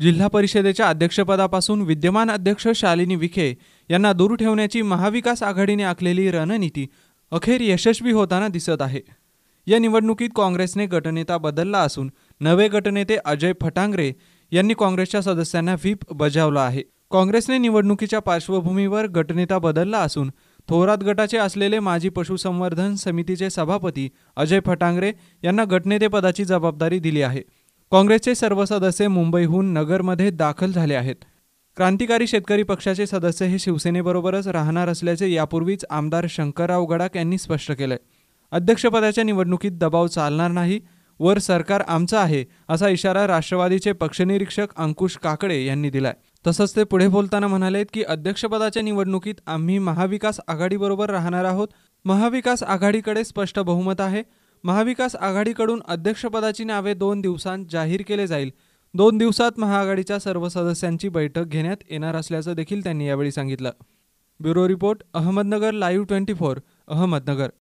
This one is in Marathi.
जिल्हा परिषदेच्या अध्यक्षपदापासून विद्यमान अध्यक्ष शालिनी विखे यांना दूर ठेवण्याची महाविकास आघाडीने आखलेली रणनीती अखेर यशस्वी होताना दिसत आहे या निवडणुकीत काँग्रेसने गटनेता बदलला असून नवे गटनेते अजय फटांगरे यांनी काँग्रेसच्या सदस्यांना व्हीप बजावला आहे काँग्रेसने निवडणुकीच्या पार्श्वभूमीवर गटनेता बदलला असून थोरात गटाचे असलेले माजी पशुसंवर्धन समितीचे सभापती अजय फटांगरे यांना गटनेतेपदाची जबाबदारी दिली आहे काँग्रेसचे सर्व सदस्य मुंबईहून नगरमध्ये दाखल झाले आहेत क्रांतिकारी शेतकरी पक्षाचे सदस्य हे शिवसेनेबरोबरच राहणार असल्याचे यापूर्वीच आमदार शंकरराव गडाख यांनी स्पष्ट केलं अध्यक्षपदाच्या निवडणुकीत दबाव चालणार नाही वर सरकार आमचं आहे असा इशारा राष्ट्रवादीचे पक्षनिरीक्षक अंकुश काकडे यांनी दिलाय तसंच ते पुढे बोलताना म्हणाले की अध्यक्षपदाच्या निवडणुकीत आम्ही महाविकास आघाडीबरोबर राहणार आहोत महाविकास आघाडीकडे स्पष्ट बहुमत आहे महाविकास आघाडीकडून अध्यक्षपदाची नावे दोन दिवसांत जाहीर केले जाईल दोन दिवसात महाआघाडीच्या सर्व सदस्यांची बैठक घेण्यात येणार असल्याचं देखील त्यांनी यावेळी सांगितलं bureau report Ahmednagar live twenty four Ahmednagar